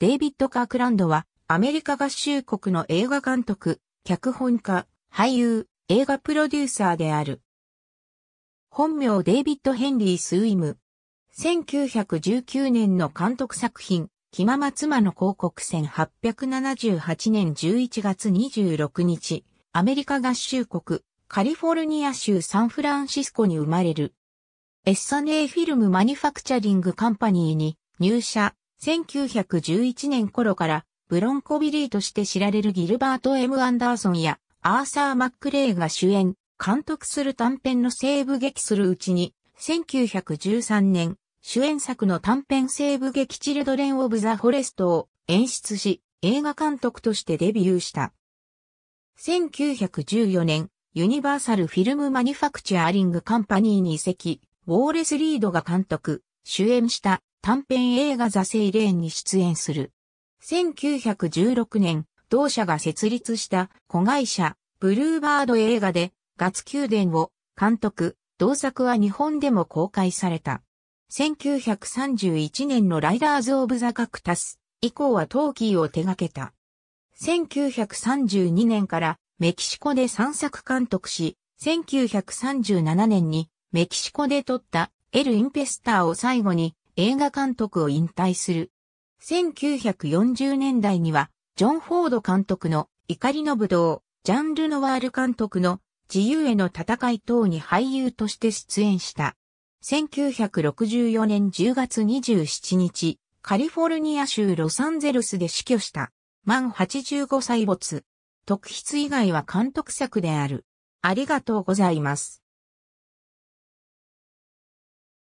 デイビッド・カークランドは、アメリカ合衆国の映画監督、脚本家、俳優、映画プロデューサーである。本名デイビッド・ヘンリー・スウィム。1919年の監督作品、気まま妻の広告戦878年11月26日、アメリカ合衆国、カリフォルニア州サンフランシスコに生まれる。エッサネーフィルムマニファクチャリングカンパニーに入社、1911年頃からブロンコビリーとして知られるギルバート・ M・ アンダーソンやアーサー・マックレイが主演、監督する短編の西部劇するうちに、1913年、主演作の短編西部劇チルドレン・オブ・ザ・フォレストを演出し、映画監督としてデビューした。1914年、ユニバーサル・フィルム・マニュファクチャーリング・カンパニーに移籍、ウォーレス・リードが監督、主演した短編映画ザ・セイレーンに出演する。1916年、同社が設立した子会社、ブルーバード映画で、ガツ宮殿を監督、同作は日本でも公開された。1931年のライダーズ・オブ・ザ・カクタス以降はトーキーを手掛けた。1932年からメキシコで散策監督し、1937年にメキシコで撮ったエル・インペスターを最後に映画監督を引退する。1940年代には、ジョン・フォード監督の怒りの武道、ジャンル・ノワール監督の自由への戦い等に俳優として出演した。1964年10月27日、カリフォルニア州ロサンゼルスで死去した。満85歳没。特筆以外は監督作である。ありがとうございます。